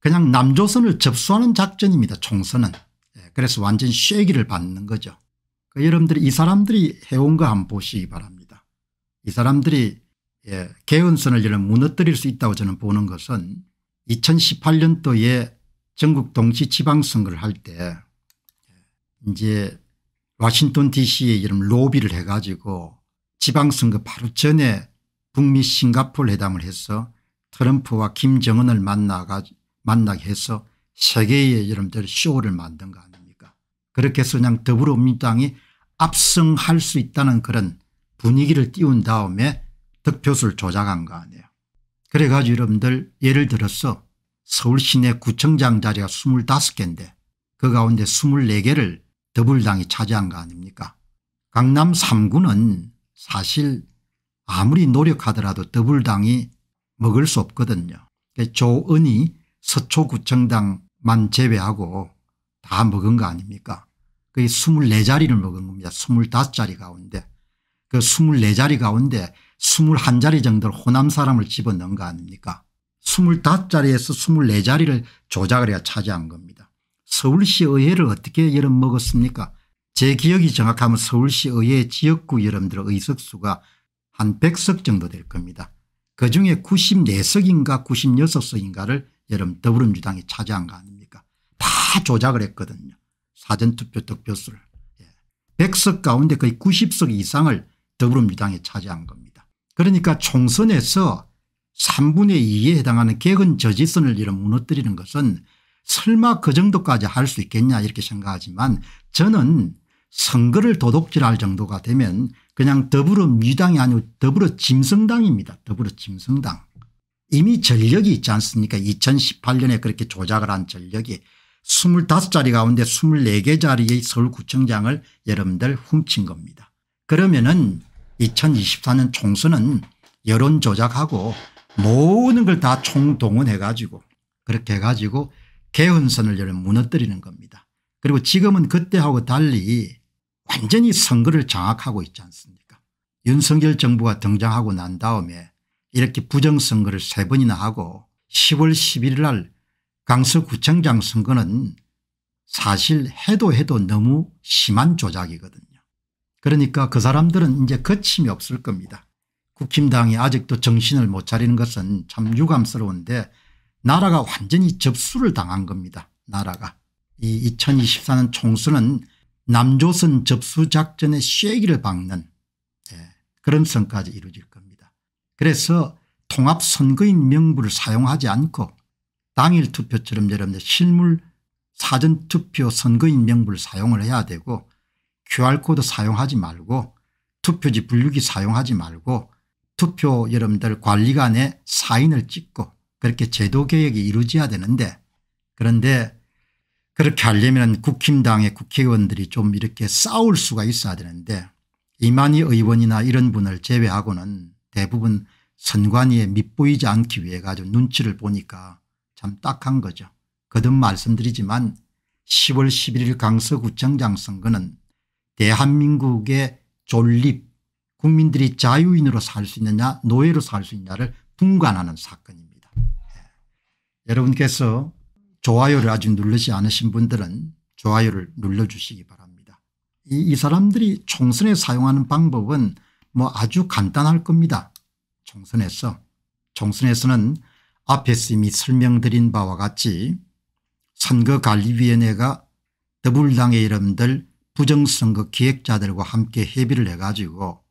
그냥 남조선을 접수하는 작전입니다 총선은. 예, 그래서 완전 쉐기를 받는 거죠. 그 여러분들이 이 사람들이 해온 거 한번 보시기 바랍니다. 이 사람들이 예, 개헌선을 이런 무너뜨릴 수 있다고 저는 보는 것은 2018년도에 전국 동시 지방선거를 할때 예, 이제 와싱턴 dc에 이름 로비를 해가지고 지방선거 바로 전에 북미 싱가폴 회담을 해서 트럼프와 김정은을 만나가 지고 만나게 해서 세계의 이름대로 쇼를 만든 거 아닙니까 그렇게 해서 그냥 더불어민주당이 압승할 수 있다는 그런 분위기를 띄운 다음에 득표수를 조작한 거 아니에요. 그래가지고 여러분들 예를 들어서 서울 시내 구청장 자리가 25개인데 그 가운데 24개를 더불당이 차지한 거 아닙니까 강남 3구는 사실 아무리 노력하더라도 더불당이 먹을 수 없거든요. 그 조은이 서초구청당만 제외하고 다 먹은 거 아닙니까 그게 24자리를 먹은 겁니다. 25자리 가운데 그 24자리 가운데 21자리 정도를 호남 사람을 집어넣은 거 아닙니까 25자리에서 24자리를 조작을 해야 차지한 겁니다. 서울시 의회를 어떻게 여름 먹었습니까 제 기억이 정확하면 서울시 의회 지역구 여러분들의 의석수가 한 100석 정도 될 겁니다. 그중에 94석인가 96석인가를 여러분 더불어민주당이 차지한 거 아닙니까 다 조작을 했거든요. 사전투표 득표수를. 100석 예. 가운데 거의 90석 이상을 더불어민주당이 차지한 겁니다. 그러니까 총선에서 3분의 2에 해당하는 개헌 저지선을 이런 무너뜨리는 것은 설마 그 정도까지 할 수 있겠냐 이렇게 생각하지만 저는 선거를 도둑질할 정도가 되면 그냥 더불어민주당이 아니고 더불어짐승당입니다. 더불어짐승당. 이미 전력이 있지 않습니까 2018년에 그렇게 조작을 한 전력이 25자리 가운데 24개자리의 서울구청장을 여러분들 훔친 겁니다. 그러면은 2024년 총선은 여론 조작하고 모든 걸 다 총동원해 가지고 그렇게 해 가지고 개헌선을 무너뜨리는 겁니다. 그리고 지금은 그때하고 달리 완전히 선거를 장악하고 있지 않습니까 윤석열 정부가 등장하고 난 다음에 이렇게 부정선거를 세 번이나 하고 10월 11일 날 강서구청장 선거는 사실 해도 해도 너무 심한 조작이거든요. 그러니까 그 사람들은 이제 거침이 없을 겁니다. 국힘당이 아직도 정신을 못 차리는 것은 참 유감스러운데 나라가 완전히 접수를 당한 겁니다. 나라가. 이 2024년 총선은 남조선 접수작전의 쇠기를 박는 예, 그런 선까지 이루어질 그래서 통합선거인 명부를 사용하지 않고 당일 투표처럼 여러분들 실물 사전투표 선거인 명부를 사용을 해야 되고 QR코드 사용하지 말고 투표지 분류기 사용하지 말고 투표 여러분들 관리관에 사인을 찍고 그렇게 제도개혁이 이루어져야 되는데 그런데 그렇게 하려면 국힘당의 국회의원들이 좀 이렇게 싸울 수가 있어야 되는데 이만희 의원이나 이런 분을 제외하고는 대부분 선관위에 밑보이지 않기 위해 가지고 눈치를 보니까 참 딱한 거죠. 거듭 말씀드리지만 10월 11일 강서구청장 선거는 대한민국의 존립 국민들이 자유인으로 살 수 있느냐 노예로 살 수있냐를 분간하는 사건입니다. 예. 여러분께서 좋아요를 아직 누르지 않으신 분들은 좋아요를 눌러주시기 바랍니다. 이, 이 사람들이 총선에 사용하는 방법은 뭐 아주 간단할 겁니다. 총선에서 총선에서는 앞에서 이미 설명드린 바와 같이 선거관리위원회가 더불당의 이름들 부정선거 기획자들과 함께 협의를 해가지고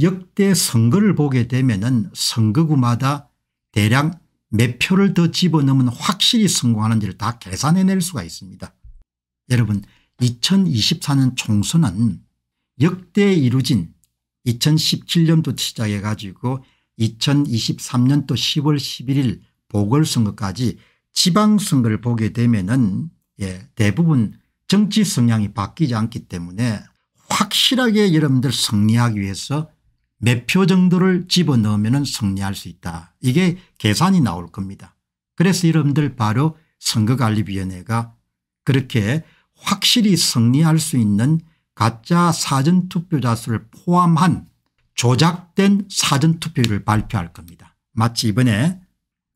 역대 선거를 보게 되면 은 선거구마다 대략 몇 표를 더 집어넣으면 확실히 성공하는지를 다 계산해낼 수가 있습니다. 여러분 2024년 총선은 역대 이루진 2 0 1 7년도 시작해 가지고 2023년도 10월 11일 보궐선거까지 지방선거를 보게 되면은 예, 대부분 정치 성향이 바뀌지 않기 때문에 확실하게 여러분들 승리하기 위해서 몇 표 정도를 집어넣으면 승리할 수 있다. 이게 계산이 나올 겁니다. 그래서 여러분들 바로 선거관리위원회가 그렇게 확실히 승리할 수 있는 가짜 사전투표자 수를 포함한 조작된 사전투표를 발표할 겁니다. 마치 이번에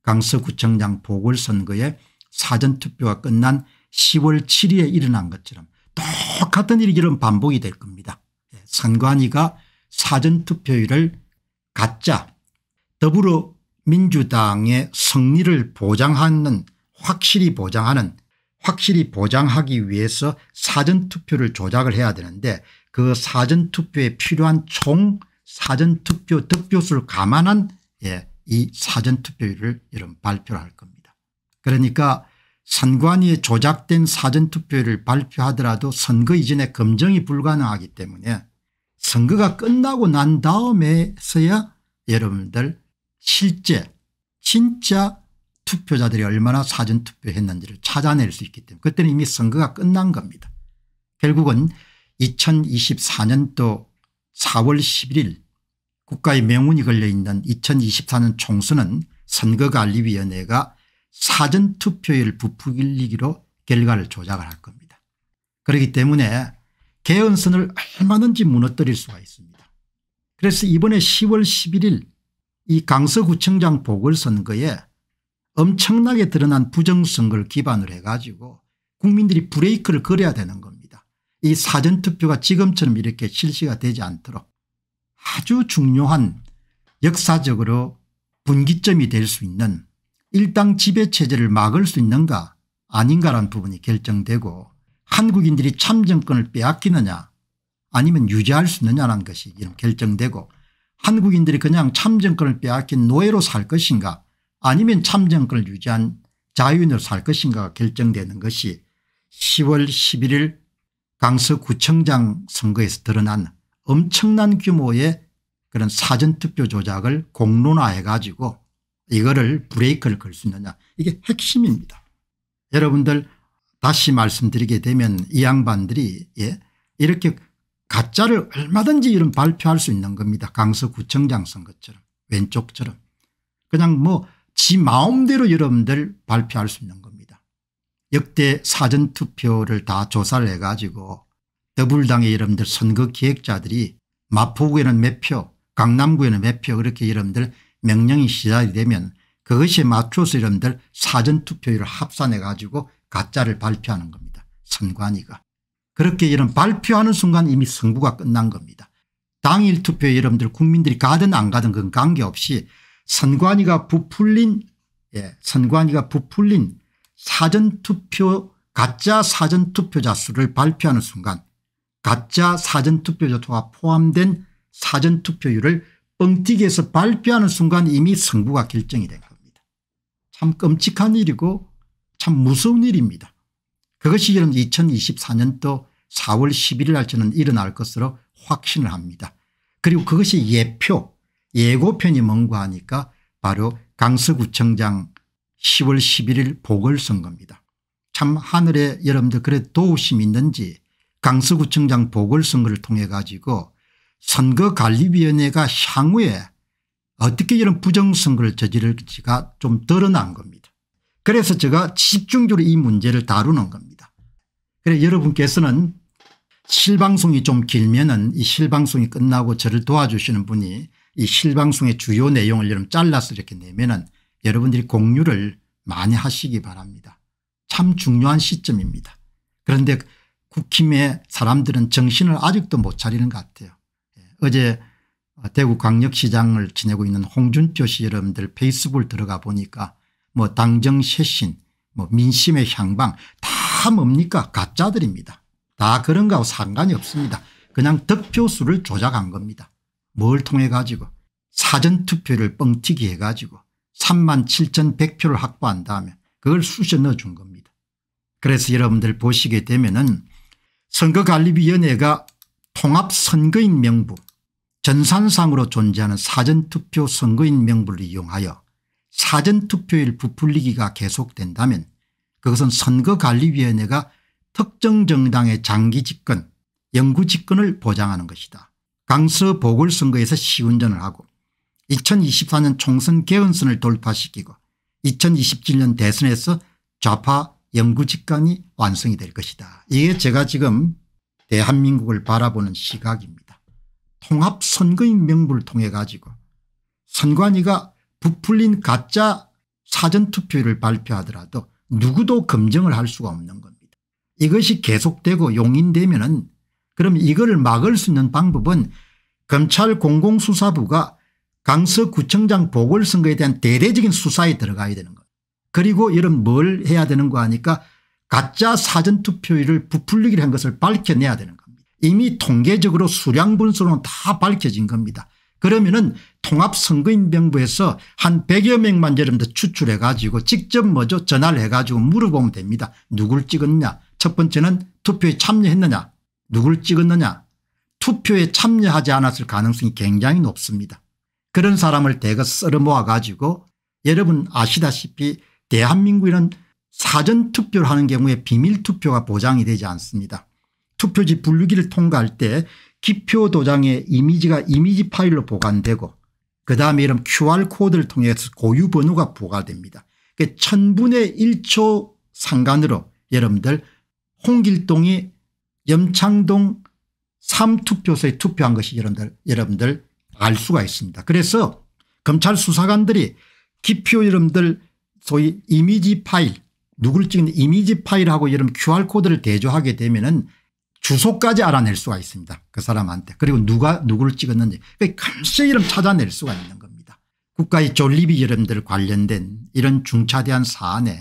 강서구청장 보궐선거에 사전투표가 끝난 10월 7일에 일어난 것처럼 똑같은 일이 이런 반복이 될 겁니다. 예, 선관위가 사전투표율을 가짜 더불어민주당의 승리를 보장하는 확실히 보장하는 확실히 보장하기 위해서 사전투표를 조작을 해야 되는데 그 사전투표에 필요한 총 사전투표 득표수를 감안한 예, 이 사전투표율을 여러분 발표할 겁니다. 그러니까 선관위에 조작된 사전투표율을 발표하더라도 선거 이전에 검증이 불가능하기 때문에 선거가 끝나고 난 다음에서야 여러분들 실제 진짜 투표자들이 얼마나 사전투표했는지를 찾아낼 수 있기 때문에 그때는 이미 선거가 끝난 겁니다. 결국은 2024년도 4월 11일 국가의 명운이 걸려있는 2024년 총선은 선거관리위원회가 사전투표율 부풀리기로 결과를 조작을 할 겁니다. 그렇기 때문에 개헌선을 얼마든지 무너뜨릴 수가 있습니다. 그래서 이번에 10월 11일 이 강서구청장 보궐선거에 엄청나게 드러난 부정선거를 기반으로 해가지고 국민들이 브레이크를 걸어야 되는 겁니다. 이 사전투표가 지금처럼 이렇게 실시가 되지 않도록 아주 중요한 역사적으로 분기점이 될 수 있는 일당 지배체제를 막을 수 있는가 아닌가라는 부분이 결정되고 한국인들이 참정권을 빼앗기느냐 아니면 유지할 수 있느냐라는 것이 결정되고 한국인들이 그냥 참정권을 빼앗긴 노예로 살 것인가 아니면 참정권을 유지한 자유인으로 살 것인가가 결정되는 것이 10월 11일 강서구청장 선거에서 드러난 엄청난 규모의 그런 사전투표 조작을 공론화해 가지고 이거를 브레이크를 걸 수 있느냐 이게 핵심입니다. 여러분들 다시 말씀드리게 되면 이 양반들이 예 이렇게 가짜를 얼마든지 이런 발표할 수 있는 겁니다. 강서구청장 선거처럼 왼쪽처럼 그냥 뭐지 마음대로 여러분들 발표할 수 있는 겁니다. 역대 사전투표를 다 조사를 해가지고 더불당의 여러분들 선거 기획자들이 마포구에는 몇표 강남구에는 몇 표 그렇게 여러분들 명령이 시작이 되면 그것에 맞춰서 여러분들 사전투표율을 합산해 가지고 가짜를 발표하는 겁니다. 선관위가. 그렇게 이런 발표하는 순간 이미 승부가 끝난 겁니다. 당일 투표에 여러분들 국민들이 가든 안 가든 그건 관계없이 선관위가 부풀린 예, 선관위가 부풀린 사전투표 가짜 사전투표자 수를 발표하는 순간 가짜 사전투표자가 포함된 사전투표율을 뻥튀기해서 발표하는 순간 이미 승부가 결정이 된 겁니다. 참 끔찍한 일이고 참 무서운 일입니다. 그것이 이런 2024년도 4월 11일 날 저는 일어날 것으로 확신을 합니다. 그리고 그것이 예표 예고편이 뭔가 하니까 바로 강서구청장 10월 11일 보궐선거입니다. 참 하늘에 여러분들 그래 도우심 있는지 강서구청장 보궐선거를 통해 가지고 선거관리위원회가 향후에 어떻게 이런 부정선거를 저지를지가 좀 드러난 겁니다. 그래서 제가 집중적으로 이 문제를 다루는 겁니다. 그래 여러분께서는 실방송이 좀 길면은 이 실방송이 끝나고 저를 도와주시는 분이 이 실방송의 주요 내용을 여러분 잘라서 이렇게 내면은 여러분들이 공유를 많이 하시기 바랍니다. 참 중요한 시점입니다. 그런데 국힘의 사람들은 정신을 아직도 못 차리는 것 같아요. 예, 어제 대구 광역시장을 지내고 있는 홍준표 씨 여러분들 페이스북을 들어가 보니까 뭐 당정 쇄신 뭐 민심의 향방 다 뭡니까 가짜들입니다. 다 그런 거하고 상관이 없습니다. 그냥 득표수를 조작한 겁니다. 뭘 통해 가지고 사전투표를 뻥튀기 해가지고 3만 7,100표를 확보한 다음에 그걸 쑤셔 넣어준 겁니다. 그래서 여러분들 보시게 되면 은 선거관리위원회가 통합선거인 명부 전산상으로 존재하는 사전투표 선거인 명부를 이용하여 사전투표일 부풀리기가 계속된다면 그것은 선거관리위원회가 특정 정당의 장기 집권 영구 집권을 보장하는 것이다. 강서 보궐선거에서 시운전을 하고 2024년 총선 개헌선을 돌파시키고 2027년 대선에서 좌파 연구직관이 완성이 될 것이다. 이게 제가 지금 대한민국을 바라보는 시각입니다. 통합선거인 명부를 통해 가지고 선관위가 부풀린 가짜 사전투표를 발표하더라도 누구도 검증을 할 수가 없는 겁니다. 이것이 계속되고 용인되면 은 그럼 이걸 막을 수 있는 방법은 검찰 공공수사부가 강서구청장 보궐선거에 대한 대대적인 수사에 들어가야 되는 거예요. 그리고 이런 뭘 해야 되는 거 하니까 가짜 사전투표율을 부풀리기로 한 것을 밝혀내야 되는 겁니다. 이미 통계적으로 수량 분수로는 다 밝혀진 겁니다. 그러면은 통합선거인병부에서한 100여 명만 여러분들 추출해 가지고 직접 먼저 전화를 해 가지고 물어보면 됩니다. 누굴 찍었냐 첫 번째는 투표에 참여했느냐 누굴 찍었느냐 투표에 참여하지 않았을 가능성이 굉장히 높습니다. 그런 사람을 대거 쓸어모아 가지고 여러분 아시다시피 대한민국에는 사전투표를 하는 경우에 비밀투표가 보장이 되지 않습니다. 투표지 분류기를 통과할 때 기표 도장의 이미지가 이미지 파일로 보관되고 그다음에 이런 QR코드를 통해서 고유 번호가 부과됩니다. 그 1000분의 1초 상관으로 여러분들 홍길동이 염창동 3투표소에 투표한 것이 여러분들, 여러분들 알 수가 있습니다. 그래서 검찰 수사관들이 기표 여러분들 소위 이미지 파일 누굴 찍는 이미지 파일하고 이러 QR코드를 대조하게 되면은 주소까지 알아낼 수가 있습니다. 그 사람한테. 그리고 누가 누구를 찍었는지. 그 감시 이름 찾아낼 수가 있는 겁니다. 국가의 존립이 여러분들 관련된 이런 중차대한 사안에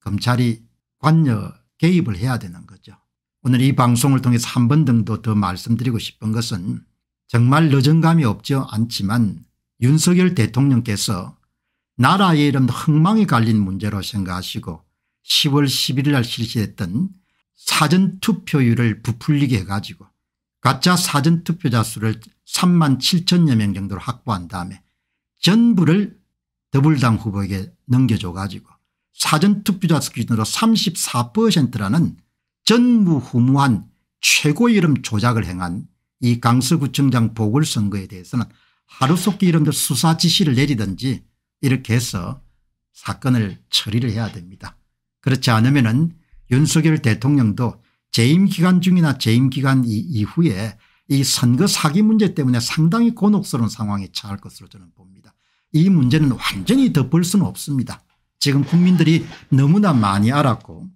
검찰이 관여 개입을 해야 되는 거죠. 오늘 이 방송을 통해서 한 번 정도 더 말씀드리고 싶은 것은 정말 늦은감이 없지 않지만 윤석열 대통령께서 나라의 이런 흥망이 갈린 문제로 생각하시고 10월 11일 날 실시했던 사전투표율을 부풀리게 해가지고 가짜 사전투표자 수를 3만 7천여 명 정도로 확보한 다음에 전부를 더불당 후보에게 넘겨줘 가지고 사전투표자 수 기준으로 34%라는 전무후무한 최고의 이름 조작을 행한 이 강서구청장 보궐선거에 대해서는 하루속히 이름들 수사 지시를 내리든지 이렇게 해서 사건을 처리를 해야 됩니다. 그렇지 않으면 은 윤석열 대통령도 재임 기간 중이나 재임 기간 이후에 이 선거 사기 문제 때문에 상당히 곤혹스러운 상황에 처할 것으로 저는 봅니다. 이 문제는 완전히 덮을 수는 없습니다. 지금 국민들이 너무나 많이 알았고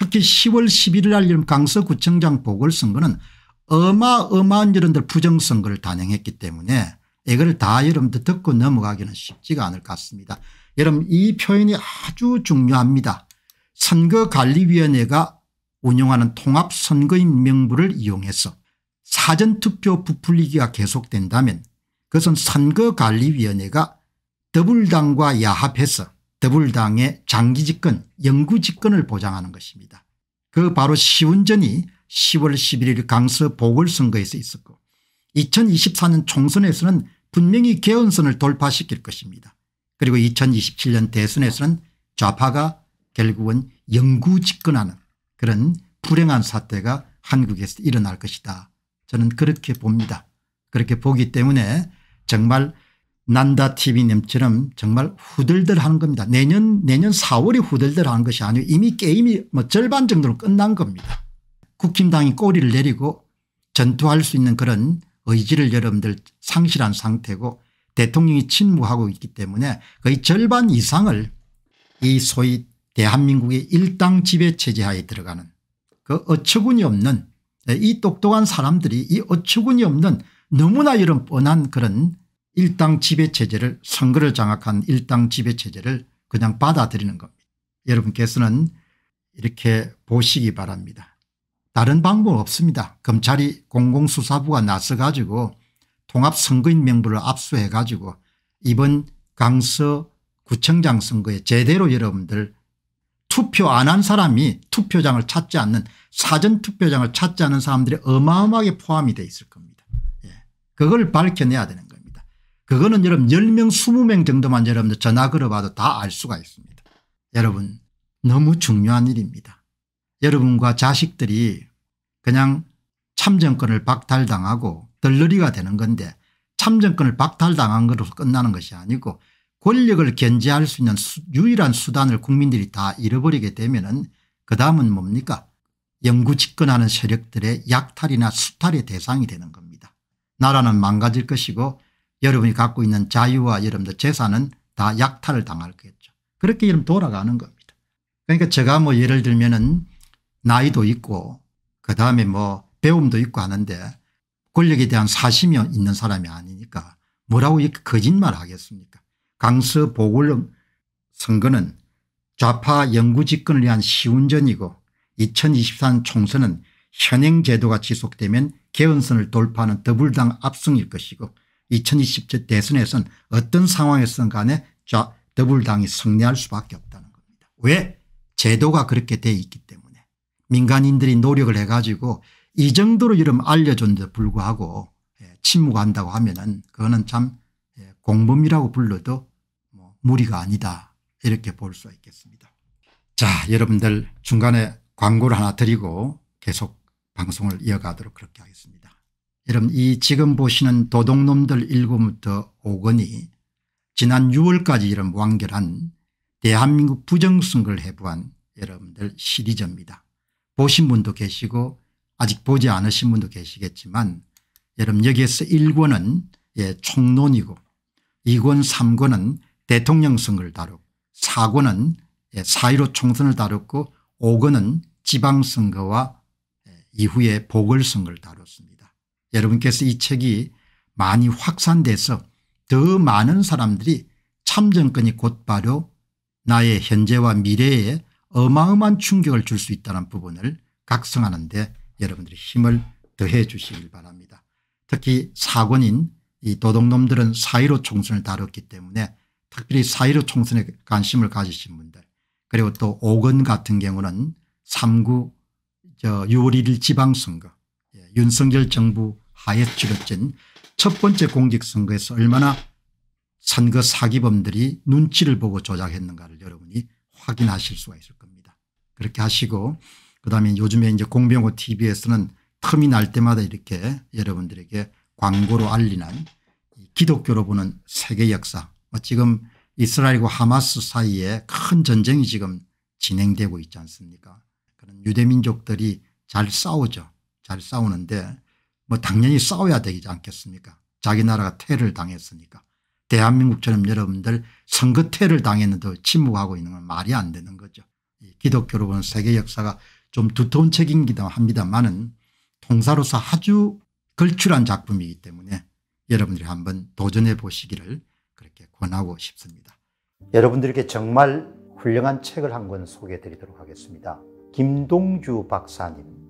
특히 10월 11일 날 강서구청장 보궐선거는 어마어마한 여러분들 부정선거를 단행했기 때문에 이걸 다 여러분들 듣고 넘어가기는 쉽지가 않을 것 같습니다. 여러분 이 표현이 아주 중요합니다. 선거관리위원회가 운영하는 통합선거인 명부를 이용해서 사전투표 부풀리기가 계속된다면 그것은 선거관리위원회가 더불당과 야합해서 더불당의 장기집권 영구집권을 보장하는 것입니다. 그 바로 시운전이 10월 11일 강서 보궐선거에서 있었고 2024년 총선에서는 분명히 개헌선을 돌파시킬 것입니다. 그리고 2027년 대선에서는 좌파가 결국은 영구 집권하는 그런 불행한 사태가 한국에서 일어날 것이다. 저는 그렇게 봅니다. 그렇게 보기 때문에 정말 난다TV님처럼 정말 후들들 하는 겁니다. 내년, 내년 4월이 후들들 하는 것이 아니고 이미 게임이 뭐 절반 정도로 끝난 겁니다. 국힘당이 꼬리를 내리고 전투할 수 있는 그런 의지를 여러분들 상실한 상태고 대통령이 침묵하고 있기 때문에 거의 절반 이상을 이 소위 대한민국의 일당 지배 체제하에 들어가는 그 어처구니 없는 이 똑똑한 사람들이 이 어처구니 없는 너무나 이런 뻔한 그런 일당 지배체제를 선거를 장악한 일당 지배체제를 그냥 받아들이는 겁니다. 여러분께서는 이렇게 보시기 바랍니다. 다른 방법 없습니다. 검찰이 공공수사부가 나서 가지고 통합선거인 명부를 압수해 가지고 이번 강서 구청장 선거에 제대로 여러분들 투표 안 한 사람이 투표장을 찾지 않는 사전투표장을 찾지 않는 사람들이 어마어마하게 포함이 돼 있을 겁니다. 예. 그걸 밝혀내야 되는 거예요. 그거는 여러분 10명 20명 정도만 여러분 전화 걸어봐도 다 알 수가 있습니다. 여러분 너무 중요한 일입니다. 여러분과 자식들이 그냥 참정권을 박탈당하고 덜러리가 되는 건데 참정권을 박탈당한 것으로 끝나는 것이 아니고 권력을 견제할 수 있는 수, 유일한 수단을 국민들이 다 잃어버리게 되면 은그 다음은 뭡니까 영구 집권하는 세력들의 약탈이나 수탈의 대상이 되는 겁니다. 나라는 망가질 것이고 여러분이 갖고 있는 자유와 여러분들 재산은 다 약탈을 당할 거겠죠. 그렇게 이름 돌아가는 겁니다. 그러니까 제가 뭐 예를 들면 은 나이도 있고 그다음에 뭐 배움도 있고 하는데 권력에 대한 사심이 있는 사람이 아니니까 뭐라고 이렇게 거짓말 하겠습니까 강서 보궐선거는 좌파 영구 집권을 위한 시운전이고 2023 총선은 현행 제도가 지속되면 개헌선을 돌파하는 더불당 압승일 것이고 2020제 대선에선 어떤 상황에선 간에 자, 더불당이 승리할 수밖에 없다는 겁니다. 왜? 제도가 그렇게 돼 있기 때문에 민간인들이 노력을 해가지고 이 정도로 이름 알려줬데 불구하고 예, 침묵한다고 하면은 그거는 참 예, 공범이라고 불러도 뭐 무리가 아니다 이렇게 볼 수 있겠습니다. 자 여러분들 중간에 광고를 하나 드리고 계속 방송을 이어가도록 그렇게 하겠습니다. 여러분 이 지금 보시는 도둑놈들 1곱부터 5건이 지난 6월까지 이런 완결한 대한민국 부정선거를 해부한 여러분들 시리즈입니다. 보신 분도 계시고 아직 보지 않으신 분도 계시겠지만 여러분 여기에서 1권은 예, 총론이고 2권 3권은 대통령 선거를 다루고 4권은 예, 4.15 총선을 다뤘고 5권은 지방선거와 예, 이후에 보궐선거를 다뤘습니다. 여러분께서 이 책이 많이 확산돼서 더 많은 사람들이 참정권이 곧바로 나의 현재와 미래에 어마어마한 충격을 줄 수 있다는 부분을 각성하는데 여러분들이 힘을 더해 주시길 바랍니다. 특히 사권인 이 도둑놈들은 사1로 총선을 다뤘기 때문에 특별히 사1로 총선에 관심을 가지신 분들 그리고 또 오건 같은 경우는 3구 저 6월 1일 지방선거 예, 윤석열 정부 하에 치러진 첫 번째 공직선거에서 얼마나 선거 사기범들이 눈치를 보고 조작했는가를 여러분이 확인하실 수가 있을 겁니다. 그렇게 하시고 그다음에 요즘에 이제 공병호 tv에서는 틈이 날 때마다 이렇게 여러분들에게 광고로 알리는 기독교로 보는 세계 역사 뭐 지금 이스라엘과 하마스 사이에 큰 전쟁이 지금 진행되고 있지 않습니까 그런 유대민족들이 잘 싸우죠. 잘 싸우는데 뭐 당연히 싸워야 되지 않겠습니까 자기 나라가 테를 당했으니까 대한민국처럼 여러분들 선거 테를 당했는데 침묵하고 있는 건 말이 안 되는 거죠 기독교로 보는 세계 역사가 좀 두터운 책임기도 합니다만은 통사로서 아주 걸출한 작품이기 때문에 여러분들이 한번 도전해 보시기를 그렇게 권하고 싶습니다. 여러분들께 정말 훌륭한 책을 한 권 소개해 드리도록 하겠습니다. 김동주 박사님